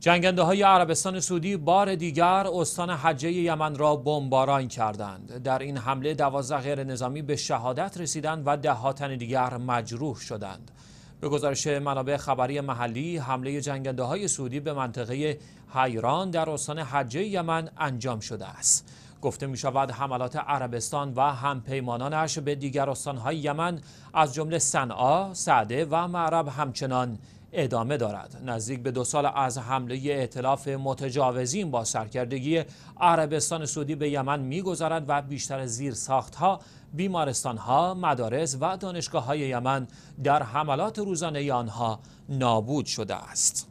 جنگنده های عربستان سعودی بار دیگر استان حجه یمن را بمباران کردند. در این حمله دوازده غیر نظامی به شهادت رسیدند و ده تن دیگر مجروح شدند. به گزارش منابع خبری محلی حمله جنگنده های سعودی به منطقه حیران در استان حجه یمن انجام شده است. گفته می شود حملات عربستان و همپیمانانش به دیگر استانهای یمن از جمله صنعا، سعده و معرب همچنان ادامه دارد نزدیک به دو سال از حمله اعتلاف متجاوزین با سرکردگی عربستان سعودی به یمن میگذرد و بیشتر زیر ساختها بیمارستانها مدارس و دانشگاه های یمن در حملات روزانه آنها نابود شده است